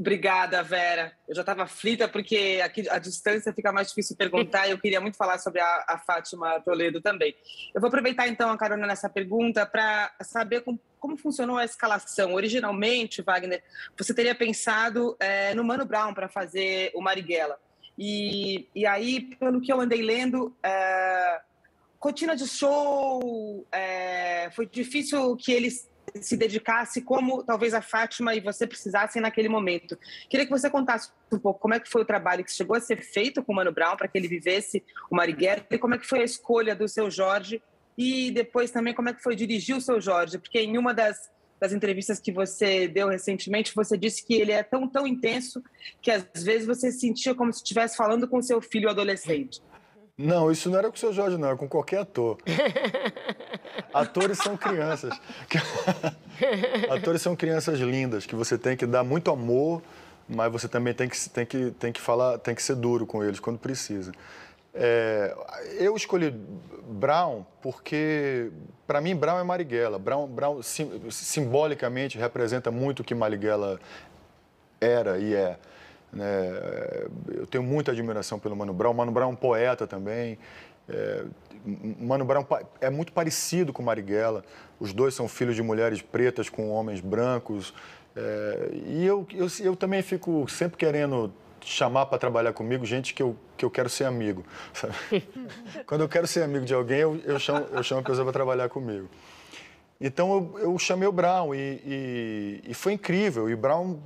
Obrigada, Vera. Eu já estava aflita porque aqui a distância fica mais difícil perguntar e eu queria muito falar sobre a, a Fátima Toledo também. Eu vou aproveitar então a carona nessa pergunta para saber como, como, funcionou a escalação. Originalmente, Wagner, você teria pensado é, no Mano Brown para fazer o Marighella. E, e aí, pelo que eu andei lendo, é, rotina de show, é, foi difícil que eles se dedicasse como talvez a Fátima e você precisassem naquele momento. Queria que você contasse um pouco como é que foi o trabalho que chegou a ser feito com o Mano Brown para que ele vivesse o Marighella e como é que foi a escolha do seu Jorge e depois também como é que foi dirigir o seu Jorge, porque em uma das, das entrevistas que você deu recentemente, você disse que ele é tão, tão intenso que às vezes você se sentia como se estivesse falando com seu filho adolescente. Não, isso não era com o seu Jorge, não, era com qualquer ator. Atores são crianças. Atores são crianças lindas, que você tem que dar muito amor, mas você também tem que, tem que, tem que falar, tem que ser duro com eles quando precisa. É, eu escolhi Brown porque, para mim, Brown é Marighella. Brown, Brown sim, simbolicamente representa muito o que Marighella era e é. Né? Eu tenho muita admiração pelo Mano Brown. Mano Brown é um poeta também é, Mano Brown é muito parecido com Marighella. Os dois são filhos de mulheres pretas com homens brancos. É, e eu, eu, eu também fico sempre querendo chamar para trabalhar comigo gente que eu, que eu quero ser amigo. Sabe? Quando eu quero ser amigo de alguém, eu, eu, chamo, eu chamo a pessoa para trabalhar comigo. Então eu, eu chamei o Brown e, e, e foi incrível. E Brown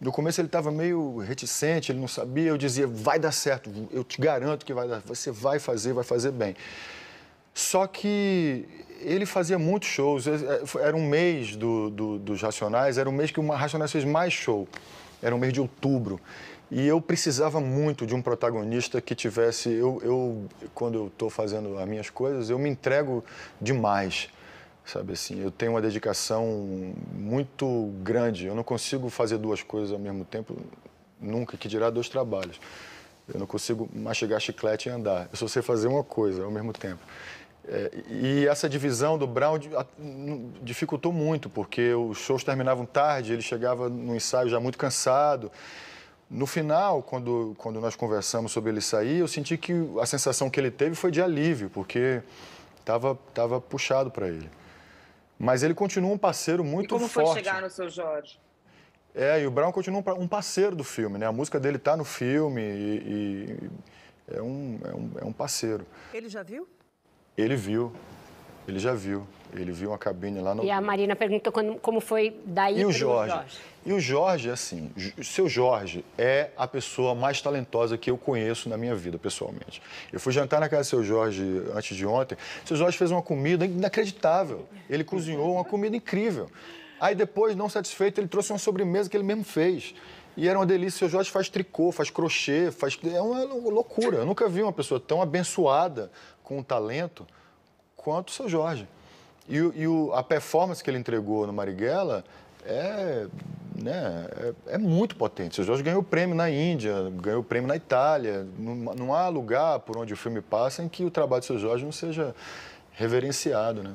no começo ele estava meio reticente, ele não sabia. Eu dizia, vai dar certo, eu te garanto que vai dar, você vai fazer, vai fazer bem. Só que ele fazia muitos shows. Eh, eh, era um mês do, do, dos Racionais, era um mês que o Racionais fez mais show. Era um mês de outubro. E eu precisava muito de um protagonista que tivesse. Eu, eu quando eu estou fazendo as minhas coisas, eu me entrego demais sabe assim eu tenho uma dedicação muito grande eu não consigo fazer duas coisas ao mesmo tempo nunca que dirá dois trabalhos eu não consigo mastigar chiclete e andar eu só sei fazer uma coisa ao mesmo tempo é, e essa divisão do Brown dificultou muito porque os shows terminavam tarde ele chegava no ensaio já muito cansado no final, quando, quando nós conversamos sobre ele sair, eu senti que a sensação que ele teve foi de alívio, porque estava tava puxado para ele. Mas ele continua um parceiro muito forte. E como forte. foi chegar no seu Jorge? É, e o Brown continua um parceiro do filme, né? A música dele tá no filme e, e é, um, é, um, é um parceiro. Ele já viu? Ele viu. Ele já viu. Ele viu uma cabine lá no. E a Marina perguntou como foi daí. E o Jorge. Jorge. E o Jorge, assim, o seu Jorge é a pessoa mais talentosa que eu conheço na minha vida, pessoalmente. Eu fui jantar na casa do seu Jorge antes de ontem. O seu Jorge fez uma comida inacreditável. Ele cozinhou uma comida incrível. Aí depois, não satisfeito, ele trouxe uma sobremesa que ele mesmo fez. E era uma delícia. O seu Jorge faz tricô, faz crochê, faz... é uma loucura. Eu nunca vi uma pessoa tão abençoada com o talento quanto o seu Jorge. E, e o, a performance que ele entregou no Marighella é né, é, é muito potente. O Jorge ganhou prêmio na Índia, ganhou prêmio na Itália. Não, não há lugar por onde o filme passa em que o trabalho do seu Jorge não seja reverenciado, né?